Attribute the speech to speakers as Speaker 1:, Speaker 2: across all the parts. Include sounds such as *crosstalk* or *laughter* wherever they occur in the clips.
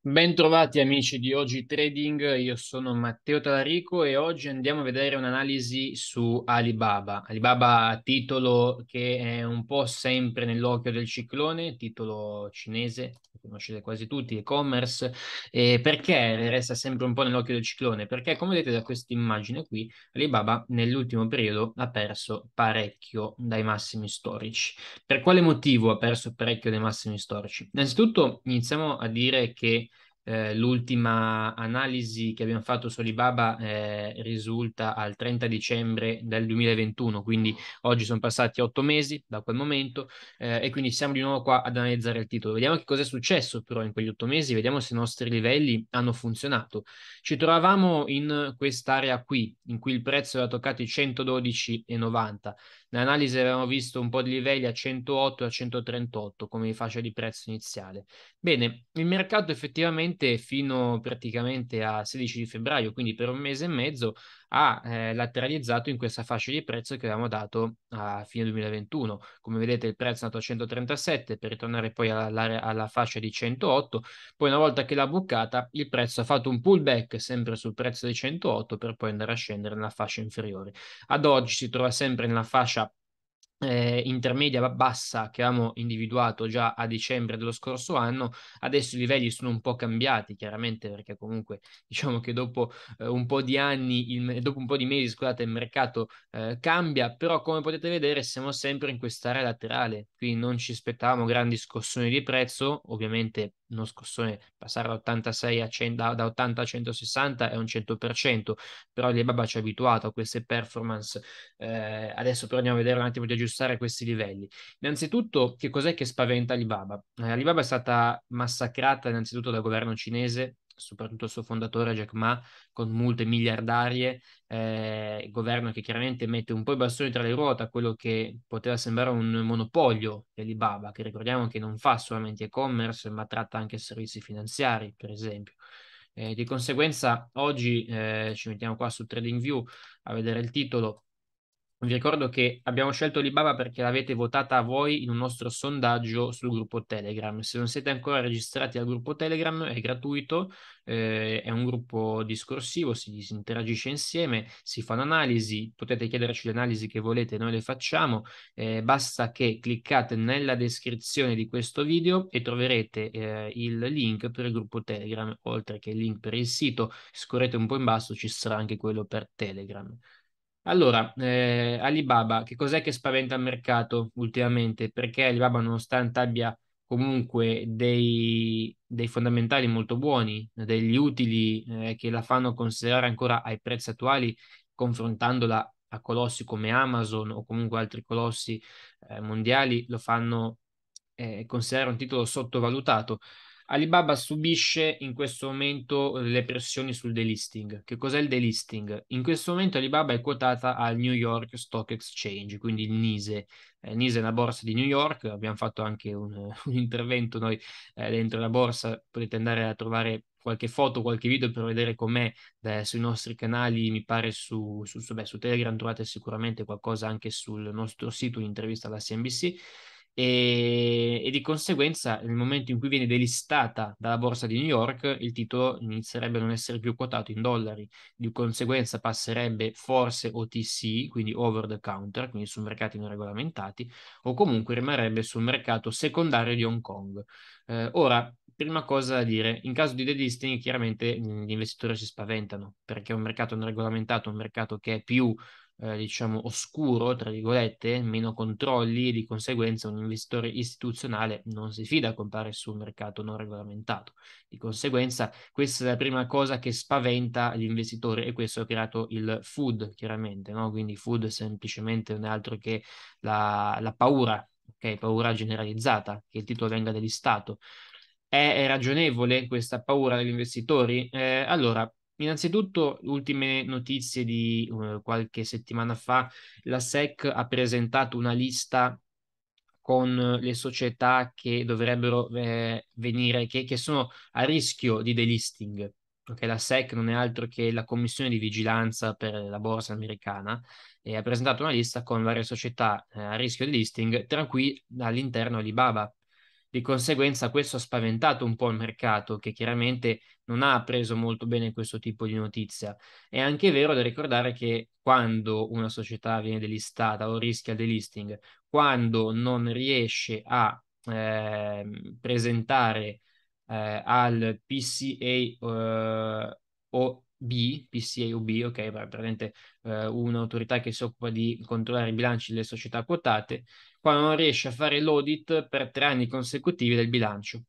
Speaker 1: Bentrovati amici di Oggi Trading, io sono Matteo Talarico e oggi andiamo a vedere un'analisi su Alibaba. Alibaba titolo che è un po' sempre nell'occhio del ciclone, titolo cinese, lo conoscete quasi tutti, e-commerce, e perché resta sempre un po' nell'occhio del ciclone? Perché come vedete da questa immagine qui, Alibaba nell'ultimo periodo ha perso parecchio dai massimi storici. Per quale motivo ha perso parecchio dai massimi storici? Innanzitutto iniziamo a dire che eh, l'ultima analisi che abbiamo fatto su Alibaba eh, risulta al 30 dicembre del 2021, quindi oggi sono passati otto mesi da quel momento eh, e quindi siamo di nuovo qua ad analizzare il titolo. Vediamo che cosa è successo però in quegli otto mesi, vediamo se i nostri livelli hanno funzionato. Ci trovavamo in quest'area qui, in cui il prezzo era toccato i 112,90. L'analisi avevamo visto un po' di livelli a 108 e a 138 come fascia di prezzo iniziale. Bene, il mercato effettivamente fino praticamente a 16 febbraio, quindi per un mese e mezzo, ha eh, lateralizzato in questa fascia di prezzo che avevamo dato a fine 2021. Come vedete il prezzo è andato a 137 per ritornare poi alla, alla fascia di 108, poi una volta che l'ha bucata il prezzo ha fatto un pullback sempre sul prezzo di 108 per poi andare a scendere nella fascia inferiore. Ad oggi si trova sempre nella fascia eh, intermedia bassa che avevamo individuato già a dicembre dello scorso anno, adesso i livelli sono un po' cambiati, chiaramente perché comunque *laughs* diciamo che dopo eh, un po' di anni, il, dopo un po' di mesi, scusate, il mercato eh, cambia, però come potete vedere siamo sempre in quest'area laterale, quindi non ci aspettavamo grandi scossioni di prezzo, ovviamente uno scossone, passare 86 a 100, da, da 80 a 160 è un 100%, però Alibaba ci ha abituato a queste performance, eh, adesso però andiamo a vedere un attimo di aggiustare questi livelli. Innanzitutto, che cos'è che spaventa Alibaba? Eh, Alibaba è stata massacrata innanzitutto dal governo cinese soprattutto il suo fondatore Jack Ma, con multe miliardarie, eh, governo che chiaramente mette un po' i bastoni tra le ruote a quello che poteva sembrare un monopolio di Alibaba, che ricordiamo che non fa solamente e-commerce, ma tratta anche servizi finanziari, per esempio. Eh, di conseguenza, oggi eh, ci mettiamo qua su TradingView a vedere il titolo vi ricordo che abbiamo scelto Alibaba perché l'avete votata voi in un nostro sondaggio sul gruppo Telegram. Se non siete ancora registrati al gruppo Telegram è gratuito, eh, è un gruppo discorsivo, si, si, interagisce insieme, si fanno analisi, potete chiederci le analisi che volete, noi le facciamo. Eh, basta che cliccate nella descrizione di questo video e troverete eh, il link per il gruppo Telegram, oltre che il link per il sito. Scorrete un po' in basso, ci sarà anche quello per Telegram. Allora, eh, Alibaba, che cos'è che spaventa il mercato ultimamente? Perché Alibaba, nonostante abbia comunque dei, dei fondamentali molto buoni, degli utili eh, che la fanno considerare ancora ai prezzi attuali, confrontandola a colossi come Amazon o comunque altri colossi eh, mondiali, lo fanno eh, considerare un titolo sottovalutato. Alibaba subisce in questo momento eh, le pressioni sul delisting. Che cos'è il delisting? In questo momento Alibaba è quotata al New York Stock Exchange, quindi il NISE. Eh, NISE è una borsa di New York, abbiamo fatto anche un, *laughs* un intervento noi eh, dentro la borsa, potete andare a trovare qualche foto, qualche video per vedere com'è eh, sui nostri canali, mi pare su, su, su, beh, su Telegram trovate sicuramente qualcosa anche sul nostro sito, un'intervista alla CNBC e, e, di conseguenza nel momento in cui viene delistata dalla borsa di New York il titolo inizierebbe a non essere più quotato in dollari, di conseguenza passerebbe forse OTC, quindi over the counter, quindi su mercati non regolamentati, o comunque rimarrebbe sul mercato secondario di Hong Kong. Eh, ora, prima cosa da dire, in caso di delisting chiaramente mm, gli investitori si spaventano perché è un mercato non regolamentato, un mercato che è più eh, diciamo oscuro, tra virgolette, meno controlli e di conseguenza un investitore istituzionale non si fida a comprare su un mercato non regolamentato. Di conseguenza questa è la prima cosa che spaventa l'investitore e questo ha creato il food, chiaramente, no? quindi food semplicemente non è altro che la, la paura, okay? paura generalizzata, che il titolo venga dell'Istato. È, è ragionevole questa paura degli investitori? Eh, allora, Innanzitutto, ultime notizie di uh, qualche settimana fa, la SEC ha presentato una lista con le società che dovrebbero eh, venire, che, che, sono a rischio di delisting, perché la SEC non è altro che la commissione di vigilanza per la borsa americana, e ha presentato una lista con varie società eh, a rischio di listing, tra cui all'interno Alibaba di conseguenza questo ha spaventato un po' il mercato che chiaramente non ha preso molto bene questo tipo di notizia. È anche vero da ricordare che quando una società viene delistata o rischia delisting, quando non riesce a eh, presentare eh, al PCA eh, o B, PCA PCAOB, ok, praticamente eh, un'autorità che si occupa di controllare i bilanci delle società quotate, quando non riesce a fare l'audit per tre anni consecutivi del bilancio,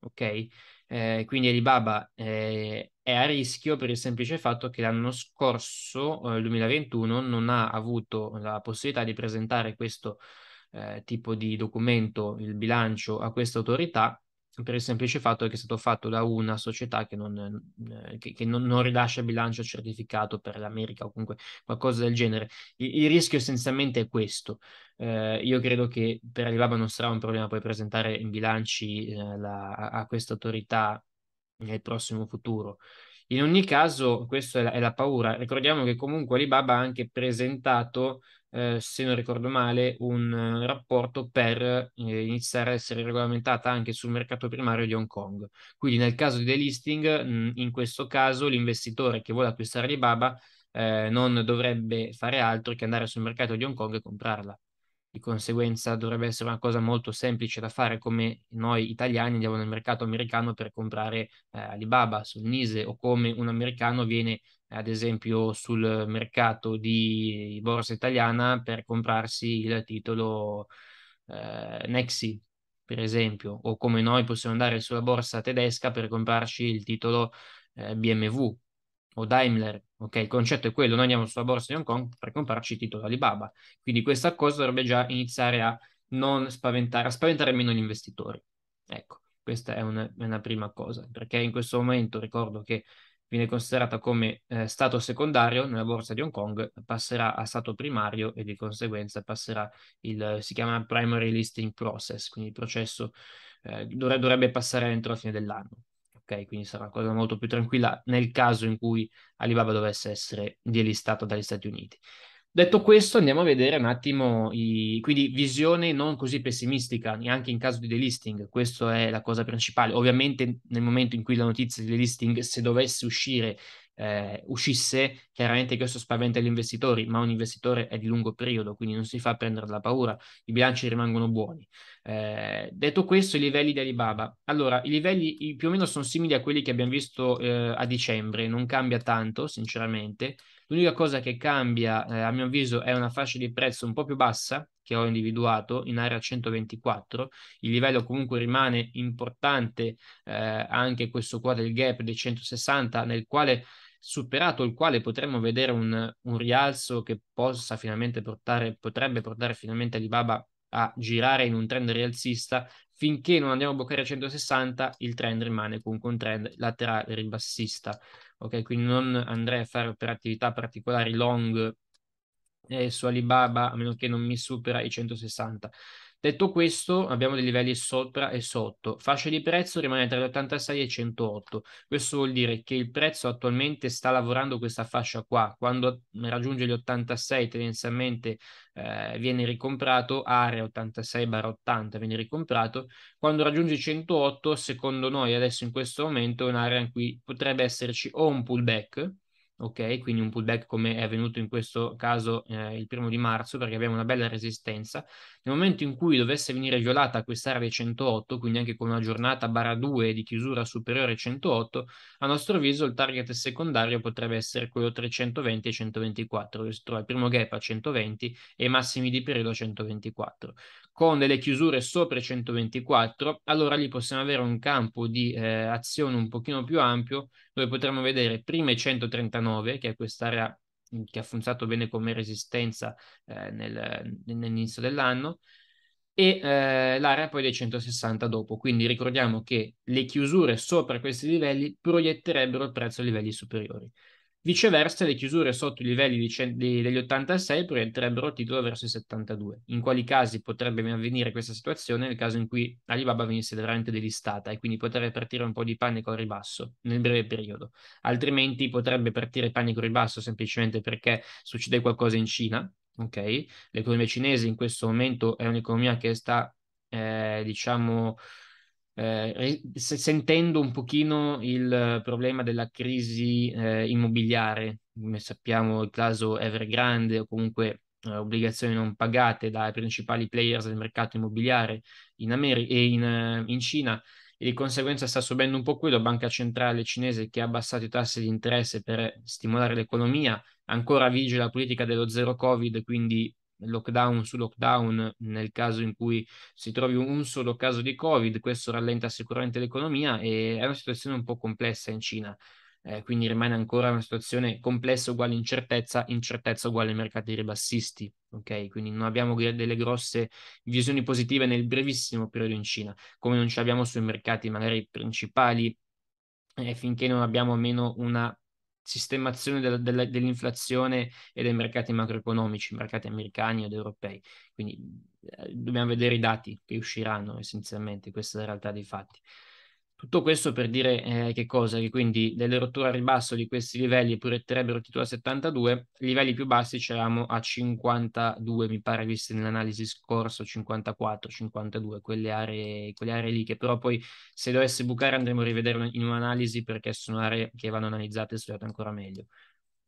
Speaker 1: ok? Eh, quindi Alibaba eh, è a rischio per il semplice fatto che l'anno scorso, eh, 2021, non ha avuto la possibilità di presentare questo eh, tipo di documento, il bilancio, a questa autorità per il semplice fatto che è stato fatto da una società che non, eh, che, che non, non rilascia bilancio certificato per l'America o comunque qualcosa del genere. Il, il rischio essenzialmente è questo. Eh, io credo che per Alibaba non sarà un problema poi presentare in bilanci eh, la, a, a questa autorità nel prossimo futuro. In ogni caso, questa è la, è la paura. Ricordiamo che comunque Alibaba ha anche presentato, eh, se non ricordo male, un eh, rapporto per eh, iniziare a essere regolamentata anche sul mercato primario di Hong Kong. Quindi nel caso di delisting, mh, mm, in questo caso l'investitore che vuole acquistare Alibaba eh, non dovrebbe fare altro che andare sul mercato di Hong Kong e comprarla di conseguenza dovrebbe essere una cosa molto semplice da fare come noi italiani andiamo nel mercato americano per comprare eh, Alibaba sul Nise o come un americano viene ad esempio sul mercato di borsa italiana per comprarsi il titolo eh, Nexi per esempio o come noi possiamo andare sulla borsa tedesca per comprarci il titolo eh, BMW o Daimler Ok, il concetto è quello, noi andiamo sulla borsa di Hong Kong per comprarci i titoli Alibaba. Quindi questa cosa dovrebbe già iniziare a non spaventare, a spaventare meno gli investitori. Ecco, questa è una, una prima cosa, perché in questo momento ricordo che viene considerata come eh, stato secondario nella borsa di Hong Kong, passerà a stato primario e di conseguenza passerà il, si chiama primary listing process, quindi il processo eh, dovrebbe passare entro la fine dell'anno ok? Quindi sarà una cosa molto più tranquilla nel caso in cui Alibaba dovesse essere delistato dagli Stati Uniti. Detto questo, andiamo a vedere un attimo, i... quindi visione non così pessimistica, neanche in caso di delisting, questa è la cosa principale. Ovviamente nel momento in cui la notizia di delisting, se dovesse uscire eh, uscisse, chiaramente questo spaventa gli investitori, ma un investitore è di lungo periodo, quindi non si fa prendere la paura, i bilanci rimangono buoni. Eh, detto questo, i livelli di Alibaba. Allora, i livelli più o meno sono simili a quelli che abbiamo visto eh, a dicembre, non cambia tanto, sinceramente. L'unica cosa che cambia, eh, a mio avviso, è una fascia di prezzo un po' più bassa che ho individuato in area 124. Il livello comunque rimane importante, eh, anche questo qua del gap dei 160, nel quale superato il quale potremmo vedere un, un rialzo che possa finalmente portare, potrebbe portare finalmente Alibaba a girare in un trend rialzista, finché non andiamo a bloccare 160 il trend rimane comunque un trend laterale ribassista. Ok, quindi non andrei a fare operatività particolari long eh, su Alibaba a meno che non mi supera i 160. Detto questo, abbiamo dei livelli sopra e sotto. Fascia di prezzo rimane tra gli 86 e 108. Questo vuol dire che il prezzo attualmente sta lavorando questa fascia qua. Quando raggiunge gli 86 tendenzialmente eh, viene ricomprato, area 86-80 barra viene ricomprato. Quando raggiunge i 108, secondo noi adesso in questo momento è un'area in cui potrebbe esserci o un pullback, ok? Quindi un pullback come è avvenuto in questo caso eh, il primo di marzo, perché abbiamo una bella resistenza. Nel momento in cui dovesse venire violata quest'area dei 108, quindi anche con una giornata barra 2 di chiusura superiore ai 108, a nostro avviso il target secondario potrebbe essere quello tra 120 e 124, dove si trova il primo gap a 120 e i massimi di periodo a 124 con delle chiusure sopra i 124, allora lì possiamo avere un campo di eh, azione un pochino più ampio dove potremmo vedere prima i 139, che è quest'area mm, che ha funzionato bene come resistenza eh, nel, nell'inizio dell'anno, e eh, l'area poi dei 160 dopo. Quindi ricordiamo che le chiusure sopra questi livelli proietterebbero il prezzo a livelli superiori. Viceversa, le chiusure sotto i livelli cent- degli 86 proietterebbero il titolo verso i 72, in quali casi potrebbe avvenire questa situazione nel caso in cui Alibaba venisse veramente delistata e quindi potrebbe partire un po' di panico al ribasso nel breve periodo, altrimenti potrebbe partire panico al ribasso semplicemente perché succede qualcosa in Cina, ok? L'economia cinese in questo momento è un'economia che sta, eh, diciamo, eh, sentendo un pochino il problema della crisi eh, immobiliare, come sappiamo il caso Evergrande o comunque eh, obbligazioni non pagate dai principali players del mercato immobiliare in, America e in, in Cina e di conseguenza sta subendo un po' quello, banca centrale cinese che ha abbassato i tassi di interesse per stimolare l'economia, ancora vige la politica dello zero covid, quindi lockdown su lockdown nel caso in cui si trovi un solo caso di Covid, questo rallenta sicuramente l'economia e è una situazione un po' complessa in Cina. Eh, quindi rimane ancora una situazione complessa uguale incertezza, incertezza uguale mercati ribassisti, ok? Quindi non abbiamo delle grosse visioni positive nel brevissimo periodo in Cina, come non ce l'abbiamo sui mercati magari principali, eh, finché non abbiamo almeno una sistemazione della, della, dell'inflazione e dei mercati macroeconomici, mercati americani ed europei. Quindi eh, dobbiamo vedere i dati che usciranno essenzialmente, questa è la realtà dei fatti. Tutto questo per dire eh, che cosa? Che quindi delle rotture a ribasso di questi livelli proietterebbero il titolo a 72, livelli più bassi c'eravamo a 52, mi pare, visti nell'analisi scorso, 54, 52, quelle aree, quelle aree lì, che però poi se dovesse bucare andremo a rivedere in un'analisi perché sono aree che vanno analizzate e studiate ancora meglio.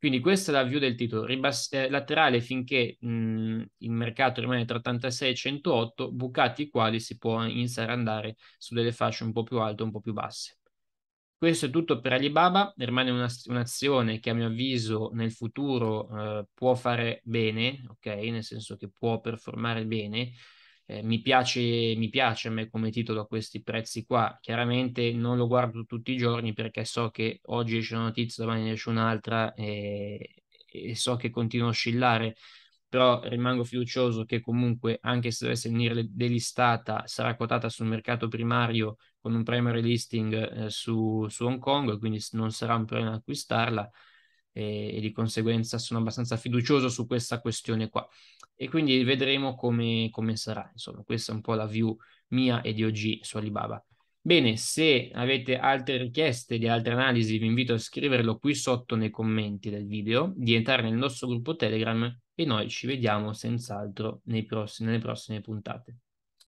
Speaker 1: Quindi questa è la view del titolo, ribass- eh, laterale finché mh, il mercato rimane tra 86 e 108, bucati i quali si può iniziare ad andare su delle fasce un po' più alte, un po' più basse. Questo è tutto per Alibaba, rimane una, un'azione che a mio avviso nel futuro eh, può fare bene, ok? Nel senso che può performare bene, eh, mi, piace, mi piace a me come titolo a questi prezzi qua. Chiaramente non lo guardo tutti i giorni perché so che oggi esce una notizia, domani ne esce un'altra e, eh, e so che continua a oscillare, però rimango fiducioso che comunque anche se dovesse venire delistata sarà quotata sul mercato primario con un primary listing eh, su, su Hong Kong, quindi non sarà un problema acquistarla e, eh, e di conseguenza sono abbastanza fiducioso su questa questione qua e quindi vedremo come, come sarà. Insomma, questa è un po' la view mia e di oggi su Alibaba. Bene, se avete altre richieste di altre analisi, vi invito a scriverlo qui sotto nei commenti del video, di entrare nel nostro gruppo Telegram e noi ci vediamo senz'altro prossimi, nelle prossime puntate.